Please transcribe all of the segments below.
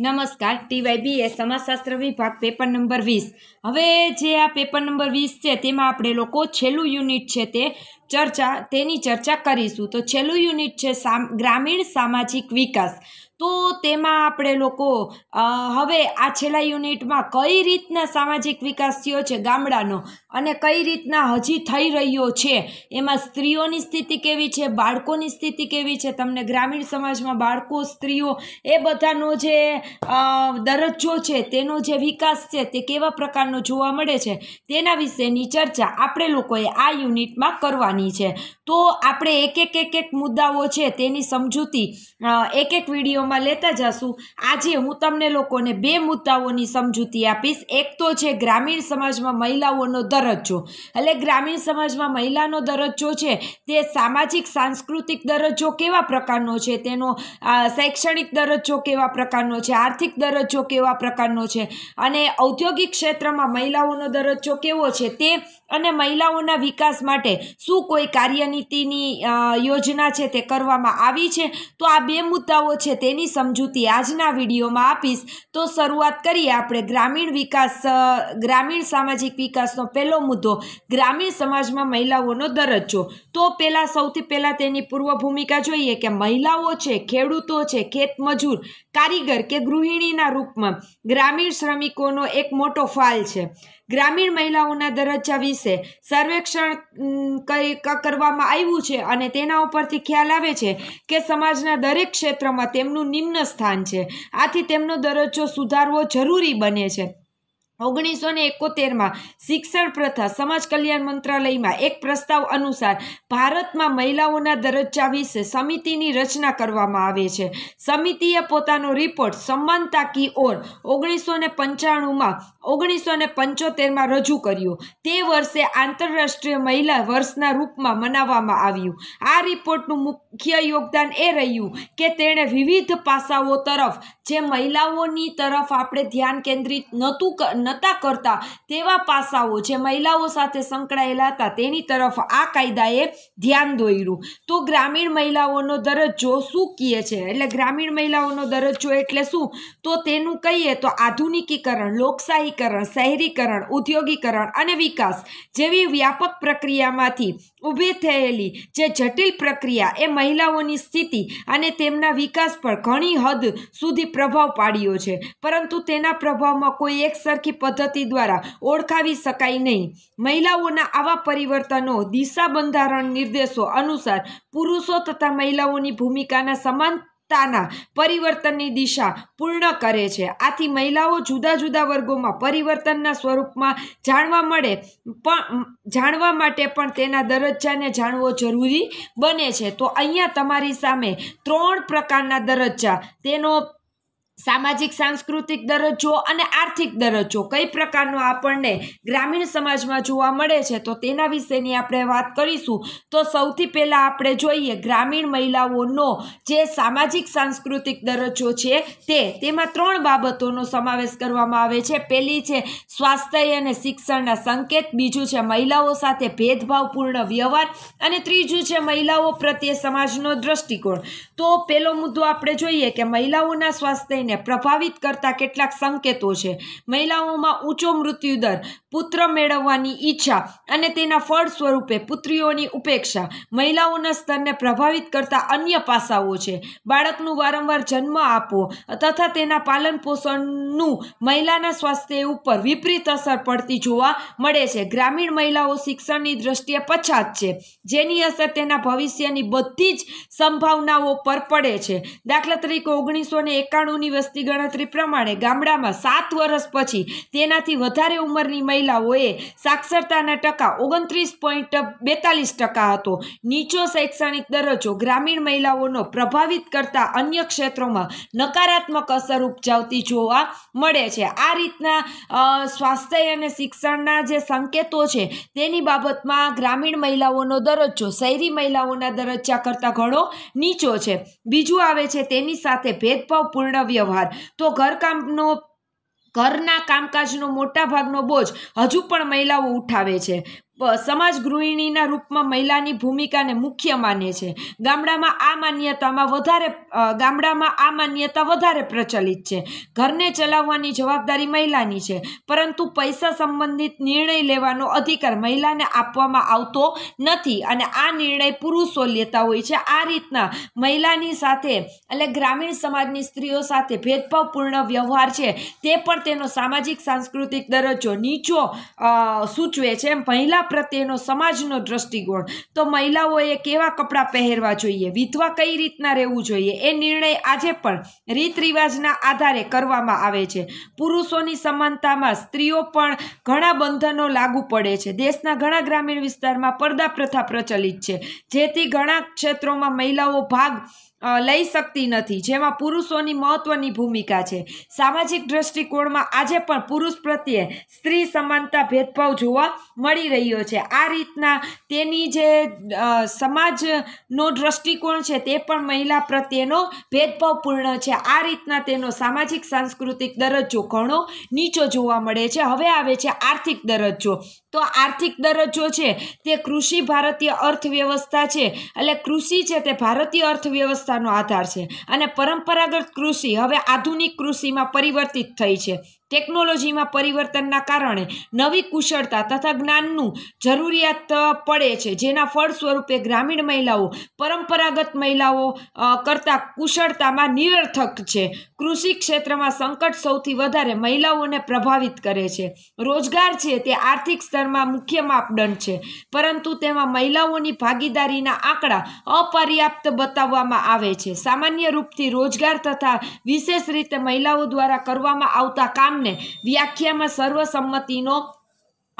નમસ્કાર ટીવાયબી એ સમાજશાસ્ત્ર વિભાગ paper number વીસ હવે જે આ પેપર નંબર વીસ છે તેમાં આપણે લોકો છેલ્લું યુનિટ છે તે ચર્ચા તેની ચર્ચા કરીશું તો છેલ્લું યુનિટ છે સામ ગ્રામીણ સામાજિક વિકાસ તો તેમાં આપણે લોકો હવે આ છેલ્લા યુનિટમાં કઈ રીતના સામાજિક વિકાસ થયો છે ગામડાનો અને કઈ રીતના હજી થઈ રહ્યો છે એમાં સ્ત્રીઓની સ્થિતિ કેવી છે બાળકોની સ્થિતિ કેવી છે તમને ગ્રામીણ સમાજમાં બાળકો સ્ત્રીઓ એ બધાનો જે દરજ્જો છે તેનો જે વિકાસ છે તે કેવા પ્રકારનો જોવા મળે છે તેના વિશેની ચર્ચા આપણે લોકોએ આ યુનિટમાં કરવાની છે તો આપણે એક એક એક એક મુદ્દાઓ છે તેની સમજૂતી એક એક વિડીયોમાં વિડીયોમાં લેતા જશું આજે હું તમને લોકોને બે મુદ્દાઓની સમજૂતી આપીશ એક તો છે ગ્રામીણ સમાજમાં મહિલાઓનો દરજ્જો એટલે ગ્રામીણ સમાજમાં મહિલાનો દરજ્જો છે તે સામાજિક સાંસ્કૃતિક દરજ્જો કેવા પ્રકારનો છે તેનો શૈક્ષણિક દરજ્જો કેવા પ્રકારનો છે આર્થિક દરજ્જો કેવા પ્રકારનો છે અને ઔદ્યોગિક ક્ષેત્રમાં મહિલાઓનો દરજ્જો કેવો છે તે અને મહિલાઓના વિકાસ માટે શું કોઈ કાર્યનીતિની યોજના છે તે કરવામાં આવી છે તો આ બે મુદ્દાઓ છે તેની સમજૂતી આજના વિડીયોમાં આપીશ તો શરૂઆત કરીએ આપણે ગ્રામીણ વિકાસ ગ્રામીણ સામાજિક વિકાસનો પહેલો મુદ્દો ગ્રામીણ સમાજમાં મહિલાઓનો દરજ્જો તો પહેલાં સૌથી પહેલાં તેની પૂર્વ ભૂમિકા જોઈએ કે મહિલાઓ છે ખેડૂતો છે ખેતમજૂર કારીગર કે ગૃહિણીના રૂપમાં ગ્રામીણ શ્રમિકોનો એક મોટો ફાલ છે ગ્રામીણ મહિલાઓના દરજ્જા વિશે સર્વેક્ષણ કરવામાં આવ્યું છે અને તેના ઉપરથી ખ્યાલ આવે છે કે સમાજના દરેક ક્ષેત્રમાં તેમનું નિમ્ન સ્થાન છે આથી તેમનો દરજ્જો સુધારવો જરૂરી બને છે ઓગણીસો ને એકોતેરમાં શિક્ષણ પ્રથા સમાજ કલ્યાણ મંત્રાલયમાં એક પ્રસ્તાવ અનુસાર ભારતમાં મહિલાઓના દરજ્જા વિશે સમિતિની રચના કરવામાં આવે છે સમિતિએ પોતાનો રિપોર્ટ સમાનતા કી ઓર ઓગણીસો ને પંચાણુંમાં ઓગણીસો ને પંચોતેરમાં રજૂ કર્યું તે વર્ષે આંતરરાષ્ટ્રીય મહિલા વર્ષના રૂપમાં મનાવવામાં આવ્યું આ રિપોર્ટનું મુખ્ય યોગદાન એ રહ્યું કે તેણે વિવિધ પાસાઓ તરફ જે મહિલાઓની તરફ આપણે ધ્યાન કેન્દ્રિત નહોતું નહોતા કરતા તેવા પાસાઓ જે મહિલાઓ સાથે સંકળાયેલા હતા તેની તરફ આ કાયદાએ ધ્યાન દોર્યું તો ગ્રામીણ મહિલાઓનો દરજ્જો શું કહે છે એટલે ગ્રામીણ મહિલાઓનો દરજ્જો એટલે શું તો તેનું કહીએ તો આધુનિકીકરણ લોકશાહીકરણ શહેરીકરણ ઉદ્યોગીકરણ અને વિકાસ જેવી વ્યાપક પ્રક્રિયામાંથી ઊભી થયેલી જે જટિલ પ્રક્રિયા એ મહિલાઓની સ્થિતિ અને તેમના વિકાસ પર ઘણી હદ સુધી પ્રભાવ પાડ્યો છે પરંતુ તેના પ્રભાવમાં કોઈ એક સરખી પદ્ધતિ દ્વારા ઓળખાવી શકાય નહીં મહિલાઓના આવા પરિવર્તનો દિશા બંધારણ નિર્દેશો અનુસાર પુરુષો તથા મહિલાઓની ભૂમિકાના સમાન એકતાના પરિવર્તનની દિશા પૂર્ણ કરે છે આથી મહિલાઓ જુદા જુદા વર્ગોમાં પરિવર્તનના સ્વરૂપમાં જાણવા મળે પણ જાણવા માટે પણ તેના દરજ્જાને જાણવો જરૂરી બને છે તો અહીંયા તમારી સામે ત્રણ પ્રકારના દરજ્જા તેનો સામાજિક સાંસ્કૃતિક દરજ્જો અને આર્થિક દરજ્જો કઈ પ્રકારનો આપણને ગ્રામીણ સમાજમાં જોવા મળે છે તો તેના વિશેની આપણે વાત કરીશું તો સૌથી પહેલાં આપણે જોઈએ ગ્રામીણ મહિલાઓનો જે સામાજિક સાંસ્કૃતિક દરજ્જો છે તે તેમાં ત્રણ બાબતોનો સમાવેશ કરવામાં આવે છે પહેલી છે સ્વાસ્થ્ય અને શિક્ષણના સંકેત બીજું છે મહિલાઓ સાથે ભેદભાવપૂર્ણ વ્યવહાર અને ત્રીજું છે મહિલાઓ પ્રત્યે સમાજનો દ્રષ્ટિકોણ તો પહેલો મુદ્દો આપણે જોઈએ કે મહિલાઓના સ્વાસ્થ્ય લઈને પ્રભાવિત કરતા કેટલાક સંકેતો છે મહિલાઓમાં ઊંચો મૃત્યુદર પુત્ર મેળવવાની ઈચ્છા અને તેના ફળ સ્વરૂપે પુત્રીઓની ઉપેક્ષા મહિલાઓના સ્તરને પ્રભાવિત કરતા અન્ય પાસાઓ છે બાળકનું વારંવાર જન્મ આપવો તથા તેના પાલન પોષણનું મહિલાના સ્વાસ્થ્ય ઉપર વિપરીત અસર પડતી જોવા મળે છે ગ્રામીણ મહિલાઓ શિક્ષણની દ્રષ્ટિએ પછાત છે જેની અસર તેના ભવિષ્યની બધી જ સંભાવનાઓ પર પડે છે દાખલા તરીકે ઓગણીસો ને એકાણુંની વર્ષની વસ્તી ગણતરી પ્રમાણે ગામડામાં સાત વર્ષ પછી તેનાથી વધારે ઉંમરની મહિલાઓએ સાક્ષરતાના ટકા ઓગણત્રીસ પોઈન્ટ બેતાલીસ ટકા હતો નીચો શૈક્ષણિક દરજ્જો ગ્રામીણ મહિલાઓનો પ્રભાવિત કરતા અન્ય ક્ષેત્રોમાં નકારાત્મક અસર ઉપજાવતી જોવા મળે છે આ રીતના સ્વાસ્થ્ય અને શિક્ષણના જે સંકેતો છે તેની બાબતમાં ગ્રામીણ મહિલાઓનો દરજ્જો શહેરી મહિલાઓના દરજ્જા કરતાં ઘણો નીચો છે બીજું આવે છે તેની સાથે ભેદભાવપૂર્ણ વ્યવહાર તો ઘરકામનો ઘરના કામકાજનો મોટા ભાગનો બોજ હજુ પણ મહિલાઓ ઉઠાવે છે સમાજ ગૃહિણીના રૂપમાં મહિલાની ભૂમિકાને મુખ્ય માને છે ગામડામાં આ માન્યતામાં વધારે ગામડામાં આ માન્યતા વધારે પ્રચલિત છે ઘરને ચલાવવાની જવાબદારી મહિલાની છે પરંતુ પૈસા સંબંધિત નિર્ણય લેવાનો અધિકાર મહિલાને આપવામાં આવતો નથી અને આ નિર્ણય પુરુષો લેતા હોય છે આ રીતના મહિલાની સાથે એટલે ગ્રામીણ સમાજની સ્ત્રીઓ સાથે ભેદભાવપૂર્ણ વ્યવહાર છે તે પણ તેનો સામાજિક સાંસ્કૃતિક દરજ્જો નીચો સૂચવે છે એમ મહિલા પ્રત્યેનો સમાજનો દ્રષ્ટિકોણ તો મહિલાઓએ કેવા કપડાં પહેરવા જોઈએ વિધવા કઈ રીતના રહેવું જોઈએ એ નિર્ણય આજે પણ રીત રિવાજના આધારે કરવામાં આવે છે પુરુષોની સમાનતામાં સ્ત્રીઓ પણ ઘણા બંધનો લાગુ પડે છે દેશના ઘણા ગ્રામીણ વિસ્તારમાં પડદા પ્રથા પ્રચલિત છે જેથી ઘણા ક્ષેત્રોમાં મહિલાઓ ભાગ લઈ શકતી નથી જેમાં પુરુષોની મહત્ત્વની ભૂમિકા છે સામાજિક દ્રષ્ટિકોણમાં આજે પણ પુરુષ પ્રત્યે સ્ત્રી સમાનતા ભેદભાવ જોવા મળી રહ્યો છે આ રીતના તેની જે સમાજનો દ્રષ્ટિકોણ છે તે પણ મહિલા પ્રત્યેનો ભેદભાવપૂર્ણ છે આ રીતના તેનો સામાજિક સાંસ્કૃતિક દરજ્જો ઘણો નીચો જોવા મળે છે હવે આવે છે આર્થિક દરજ્જો તો આર્થિક દરજ્જો છે તે કૃષિ ભારતીય અર્થવ્યવસ્થા છે એટલે કૃષિ છે તે ભારતીય અર્થવ્યવસ્થાનો આધાર છે અને પરંપરાગત કૃષિ હવે આધુનિક કૃષિમાં પરિવર્તિત થઈ છે ટેકનોલોજીમાં પરિવર્તનના કારણે નવી કુશળતા તથા જ્ઞાનનું જરૂરિયાત પડે છે જેના ફળ સ્વરૂપે ગ્રામીણ મહિલાઓ પરંપરાગત મહિલાઓ કરતાં કુશળતામાં નિરર્થક છે કૃષિ ક્ષેત્રમાં સંકટ સૌથી વધારે મહિલાઓને પ્રભાવિત કરે છે રોજગાર છે તે આર્થિક સ્તરમાં મુખ્ય માપદંડ છે પરંતુ તેમાં મહિલાઓની ભાગીદારીના આંકડા અપર્યાપ્ત બતાવવામાં આવે છે સામાન્ય રૂપથી રોજગાર તથા વિશેષ રીતે મહિલાઓ દ્વારા કરવામાં આવતા કામ વ્યાખ્યામાં સર્વસંમતિનો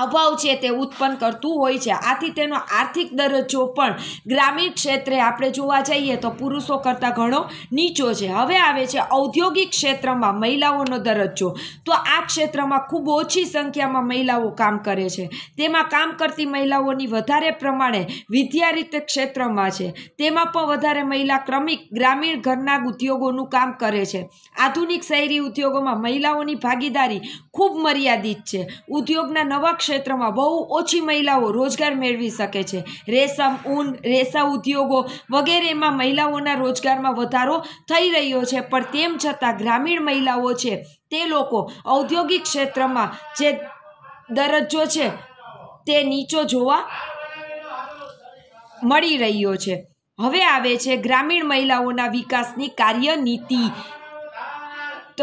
અભાવ છે તે ઉત્પન્ન કરતું હોય છે આથી તેનો આર્થિક દરજ્જો પણ ગ્રામીણ ક્ષેત્રે આપણે જોવા જઈએ તો પુરુષો કરતાં ઘણો નીચો છે હવે આવે છે ઔદ્યોગિક ક્ષેત્રમાં મહિલાઓનો દરજ્જો તો આ ક્ષેત્રમાં ખૂબ ઓછી સંખ્યામાં મહિલાઓ કામ કરે છે તેમાં કામ કરતી મહિલાઓની વધારે પ્રમાણે વિદ્યારીત ક્ષેત્રમાં છે તેમાં પણ વધારે મહિલા ક્રમિક ગ્રામીણ ઘરના ઉદ્યોગોનું કામ કરે છે આધુનિક શહેરી ઉદ્યોગોમાં મહિલાઓની ભાગીદારી ખૂબ મર્યાદિત છે ઉદ્યોગના નવા ક્ષેત્ર ક્ષેત્રમાં બહુ ઓછી મહિલાઓ રોજગાર મેળવી શકે છે રેશમ ઊન રેશા ઉદ્યોગો વગેરેમાં મહિલાઓના રોજગારમાં વધારો થઈ રહ્યો છે પણ તેમ છતાં ગ્રામીણ મહિલાઓ છે તે લોકો ઔદ્યોગિક ક્ષેત્રમાં જે દરજ્જો છે તે નીચો જોવા મળી રહ્યો છે હવે આવે છે ગ્રામીણ મહિલાઓના વિકાસની કાર્યનીતિ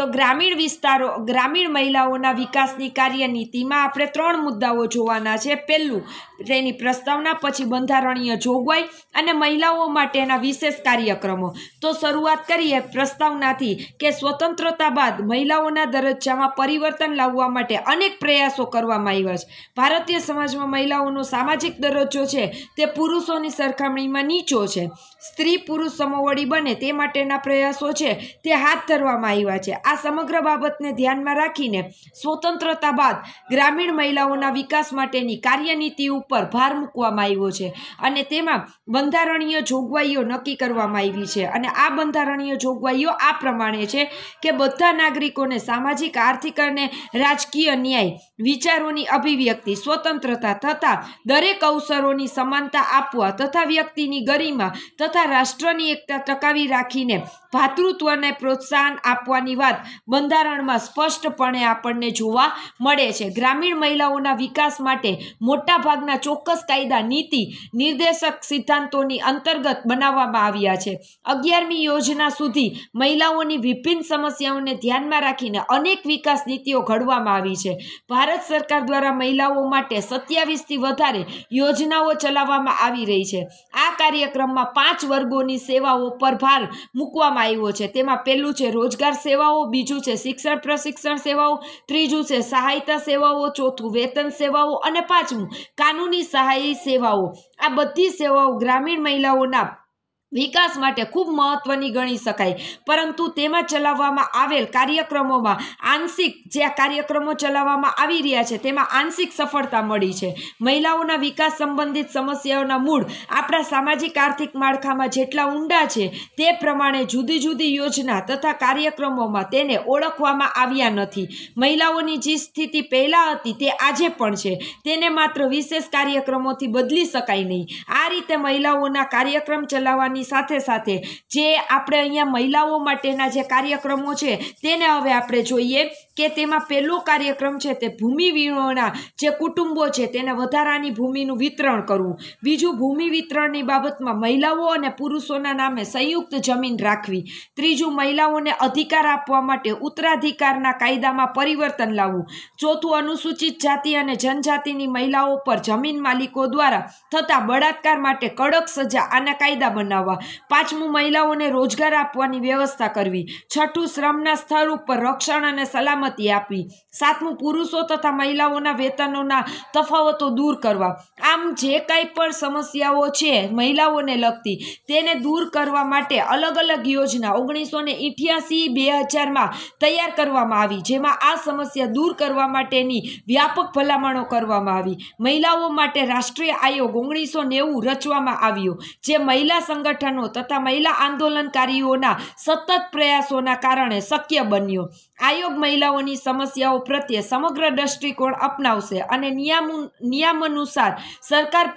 તો ગ્રામીણ વિસ્તારો ગ્રામીણ મહિલાઓના વિકાસની કાર્યનીતિમાં આપણે ત્રણ મુદ્દાઓ જોવાના છે પહેલું તેની પ્રસ્તાવના પછી બંધારણીય જોગવાઈ અને મહિલાઓ માટેના વિશેષ કાર્યક્રમો તો શરૂઆત કરીએ પ્રસ્તાવનાથી કે સ્વતંત્રતા બાદ મહિલાઓના દરજ્જામાં પરિવર્તન લાવવા માટે અનેક પ્રયાસો કરવામાં આવ્યા છે ભારતીય સમાજમાં મહિલાઓનો સામાજિક દરજ્જો છે તે પુરુષોની સરખામણીમાં નીચો છે સ્ત્રી પુરુષ સમોવડી બને તે માટેના પ્રયાસો છે તે હાથ ધરવામાં આવ્યા છે આ સમગ્ર બાબતને ધ્યાનમાં રાખીને સ્વતંત્રતા બાદ ગ્રામીણ મહિલાઓના વિકાસ માટેની કાર્યનીતિ ઉપર ઉપર ભાર મૂકવામાં આવ્યો છે અને તેમાં બંધારણીય જોગવાઈઓ નક્કી કરવામાં આવી છે અને આ બંધારણીય જોગવાઈઓ આ પ્રમાણે છે કે બધા નાગરિકોને સામાજિક આર્થિક અને રાજકીય ન્યાય વિચારોની અભિવ્યક્તિ સ્વતંત્રતા તથા દરેક અવસરોની સમાનતા આપવા તથા વ્યક્તિની ગરિમા તથા રાષ્ટ્રની એકતા ટકાવી રાખીને ભાતૃત્વને પ્રોત્સાહન આપવાની વાત બંધારણમાં સ્પષ્ટપણે આપણને જોવા મળે છે ગ્રામીણ મહિલાઓના વિકાસ માટે મોટાભાગના ચોક્કસ કાયદા નીતિ નિર્દેશક સિદ્ધાંતોની અંતર્ગત બનાવવામાં આવ્યા છે અગિયારમી યોજના સુધી મહિલાઓની વિભિન્ન સમસ્યાઓને ધ્યાનમાં રાખીને અનેક વિકાસ નીતિઓ ઘડવામાં આવી છે ભારત સરકાર દ્વારા મહિલાઓ માટે સત્યાવીસથી વધારે યોજનાઓ ચલાવવામાં આવી રહી છે આ કાર્યક્રમમાં પાંચ વર્ગોની સેવાઓ પર ભાર મૂકવામાં આપવામાં આવ્યો છે તેમાં પહેલું છે રોજગાર સેવાઓ બીજું છે શિક્ષણ પ્રશિક્ષણ સેવાઓ ત્રીજું છે સહાયતા સેવાઓ ચોથું વેતન સેવાઓ અને પાંચમું કાનૂની સહાય સેવાઓ આ બધી સેવાઓ ગ્રામીણ મહિલાઓના વિકાસ માટે ખૂબ મહત્ત્વની ગણી શકાય પરંતુ તેમાં ચલાવવામાં આવેલ કાર્યક્રમોમાં આંશિક જે આ કાર્યક્રમો ચલાવવામાં આવી રહ્યા છે તેમાં આંશિક સફળતા મળી છે મહિલાઓના વિકાસ સંબંધિત સમસ્યાઓના મૂળ આપણા સામાજિક આર્થિક માળખામાં જેટલા ઊંડા છે તે પ્રમાણે જુદી જુદી યોજના તથા કાર્યક્રમોમાં તેને ઓળખવામાં આવ્યા નથી મહિલાઓની જે સ્થિતિ પહેલાં હતી તે આજે પણ છે તેને માત્ર વિશેષ કાર્યક્રમોથી બદલી શકાય નહીં આ રીતે મહિલાઓના કાર્યક્રમ ચલાવવાની કાર્યક્રમોની સાથે સાથે જે આપણે અહીંયા મહિલાઓ માટેના જે કાર્યક્રમો છે તેને હવે આપણે જોઈએ કે તેમાં પહેલો કાર્યક્રમ છે તે ભૂમિ વીણોના જે કુટુંબો છે તેને વધારાની ભૂમિનું વિતરણ કરવું બીજું ભૂમિ વિતરણની બાબતમાં મહિલાઓ અને પુરુષોના નામે સંયુક્ત જમીન રાખવી ત્રીજું મહિલાઓને અધિકાર આપવા માટે ઉત્તરાધિકારના કાયદામાં પરિવર્તન લાવવું ચોથું અનુસૂચિત જાતિ અને જનજાતિની મહિલાઓ પર જમીન માલિકો દ્વારા થતા બળાત્કાર માટે કડક સજા અને કાયદા બનાવવા બનાવવા પાંચમું મહિલાઓને રોજગાર આપવાની વ્યવસ્થા કરવી છઠ્ઠું શ્રમના સ્થળ ઉપર રક્ષણ અને સલામતી આપવી સાતમું પુરુષો તથા મહિલાઓના વેતનોના તફાવતો દૂર કરવા આમ જે કાંઈ પણ સમસ્યાઓ છે મહિલાઓને લગતી તેને દૂર કરવા માટે અલગ અલગ યોજના ઓગણીસો ને ઇઠ્યાસી બે હજારમાં તૈયાર કરવામાં આવી જેમાં આ સમસ્યા દૂર કરવા માટેની વ્યાપક ભલામણો કરવામાં આવી મહિલાઓ માટે રાષ્ટ્રીય આયોગ ઓગણીસો નેવું રચવામાં આવ્યો જે મહિલા સંગઠન સંગઠનો તથા મહિલા આંદોલનકારીઓના સતત પ્રયાસોના કારણે શક્ય બન્યો આયોગ મહિલાઓની સમસ્યાઓ પ્રત્યે સમગ્ર દ્રષ્ટિકોણ અપનાવશે અને નિયમ નિયમાનુસાર સરકાર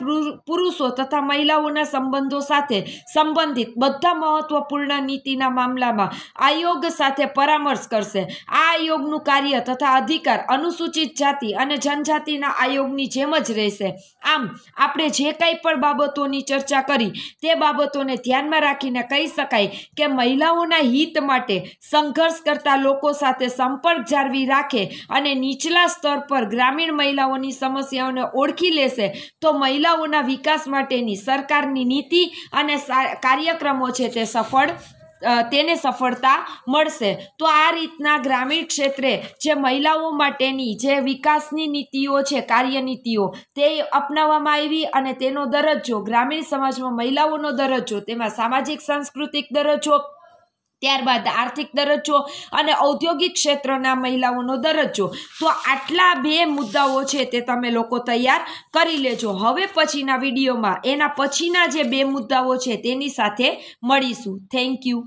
પુરુષો તથા મહિલાઓના સંબંધો સાથે સંબંધિત બધા મહત્વપૂર્ણ નીતિના મામલામાં આયોગ સાથે પરામર્શ કરશે આ આયોગનું કાર્ય તથા અધિકાર અનુસૂચિત જાતિ અને જનજાતિના આયોગની જેમ જ રહેશે આમ આપણે જે કંઈ પણ બાબતોની ચર્ચા કરી તે બાબતોને ધ્યાનમાં રાખીને કહી શકાય કે મહિલાઓના હિત માટે સંઘર્ષ કરતા લોકો સાથે સાથે સંપર્ક જાળવી રાખે અને નીચલા સ્તર પર ગ્રામીણ મહિલાઓની સમસ્યાઓને ઓળખી લેશે તો મહિલાઓના વિકાસ માટેની સરકારની નીતિ અને કાર્યક્રમો છે તે સફળ તેને સફળતા મળશે તો આ રીતના ગ્રામીણ ક્ષેત્રે જે મહિલાઓ માટેની જે વિકાસની નીતિઓ છે કાર્યનીતિઓ તે અપનાવવામાં આવી અને તેનો દરજ્જો ગ્રામીણ સમાજમાં મહિલાઓનો દરજ્જો તેમાં સામાજિક સાંસ્કૃતિક દરજ્જો ત્યારબાદ આર્થિક દરજ્જો અને ઔદ્યોગિક ક્ષેત્રના મહિલાઓનો દરજ્જો તો આટલા બે મુદ્દાઓ છે તે તમે લોકો તૈયાર કરી લેજો હવે પછીના વિડીયોમાં એના પછીના જે બે મુદ્દાઓ છે તેની સાથે મળીશું થેન્ક યુ